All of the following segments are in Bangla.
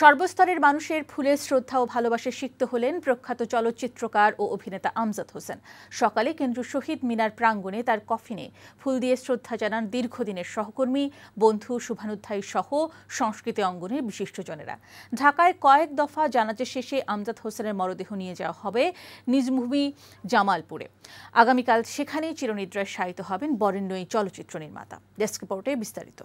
সর্বস্তরের মানুষের ফুলের শ্রদ্ধা ও ভালোবাসে সিক্ত হলেন প্রখ্যাত চলচ্চিত্রকার ও অভিনেতা আমজাদ হোসেন সকালে কেন্দ্র শহীদ মিনার প্রাঙ্গণে তার কফিনে ফুল দিয়ে শ্রদ্ধা জানান দীর্ঘদিনের সহকর্মী বন্ধু শুভানুধ্যায়ী সহ সংস্কৃতি অঙ্গনের বিশিষ্টজনেরা ঢাকায় কয়েক দফা জানাজে শেষে আমজাদ হোসেনের মরদেহ নিয়ে যাওয়া হবে নিজ ভূমি জামালপুরে আগামীকাল সেখানেই চিরনিদ্রায় শায়িত হবেন বরেণ্য এই চলচ্চিত্র নির্মাতা ডেস্ক রিপোর্টে বিস্তারিত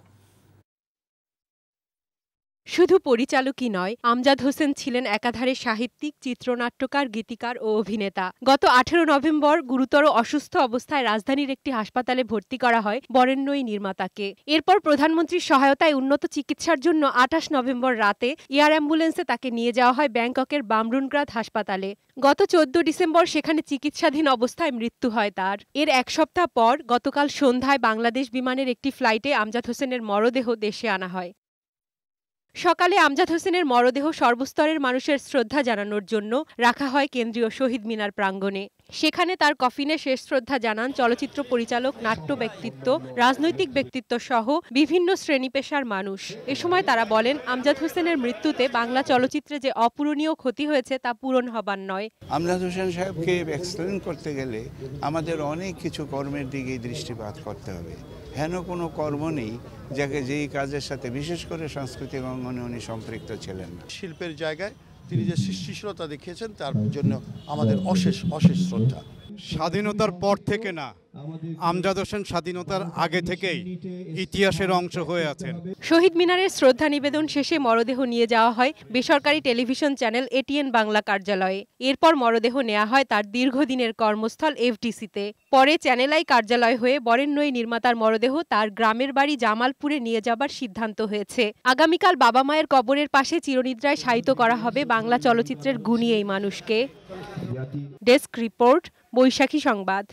শুধু পরিচালকই নয় আমজাদ হোসেন ছিলেন একাধারে সাহিত্যিক চিত্রনাট্যকার গীতিকার ও অভিনেতা গত আঠেরো নভেম্বর গুরুতর অসুস্থ অবস্থায় রাজধানীর একটি হাসপাতালে ভর্তি করা হয় বরেণ্যই নির্মাতাকে এরপর প্রধানমন্ত্রীর সহায়তায় উন্নত চিকিৎসার জন্য আঠাশ নভেম্বর রাতে এয়ার অ্যাম্বুলেন্সে তাকে নিয়ে যাওয়া হয় ব্যাংককের বামরুনগ্রাদ হাসপাতালে গত চোদ্দ ডিসেম্বর সেখানে চিকিৎসাধীন অবস্থায় মৃত্যু হয় তার এর এক সপ্তাহ পর গতকাল সন্ধ্যায় বাংলাদেশ বিমানের একটি ফ্লাইটে আমজাদ হোসেনের মরদেহ দেশে আনা হয় সকালে আমজাদ হোসেনের মরদেহ সর্বস্তরের মানুষের শ্রদ্ধা জানানোর জন্য রাখা হয় কেন্দ্রীয় শহীদ মিনার প্রাঙ্গণে সেখানে তার কফিনে শেষ শ্রদ্ধা জানান চলচ্চিত্র পরিচালক নাট্য ব্যক্তিত্ব রাজনৈতিক ব্যক্তিত্ব সহ বিভিন্ন শ্রেণী পেশার মানুষ এ সময় তারা বলেন আমজাদ হোসেনের মৃত্যুতে বাংলা চলচ্চিত্রে যে অপূরণীয় ক্ষতি হয়েছে তা পূরণ হবার নয় আমজাদ হোসেন সাহেবকে এক্সপ্লেন করতে গেলে আমাদের অনেক কিছু কর্মের দিকে দৃষ্টিপাত করতে হবে হেন কোনো কর্ম নেই যাকে যেই কাজের সাথে বিশেষ করে সাংস্কৃতিক অঙ্গনে উনি সম্পৃক্ত ছিলেন শিল্পের জায়গায় তিনি যে সৃষ্টিশীলতা দেখিয়েছেন তার জন্য আমাদের অশেষ অশেষ শ্রদ্ধা স্বাধীনতার পর থেকে না আমজাদ হোসেন স্বাধীনতার আগে থেকেই ইতিহাসের অংশ হয়ে আছেন শহীদ মিনারের শ্রদ্ধা নিবেদন শেষে মরদেহ নিয়ে যাওয়া হয় বেসরকারি টেলিভিশন চ্যানেল এটিএন বাংলা কার্যালয়ে এরপর মরদেহ নেওয়া হয় তার দীর্ঘদিনের কর্মস্থল এফডিসিতে পরে চ্যানেলাই কার্যালয় হয়ে বরেণ্যই নির্মাতার মরদেহ তার গ্রামের বাড়ি জামালপুরে নিয়ে যাবার সিদ্ধান্ত হয়েছে আগামীকাল বাবা মায়ের কবরের পাশে চিরনিদ্রায় শায়িত করা হবে বাংলা চলচ্চিত্রের গুণী এই মানুষকে ডেস্ক রিপোর্ট বৈশাখী সংবাদ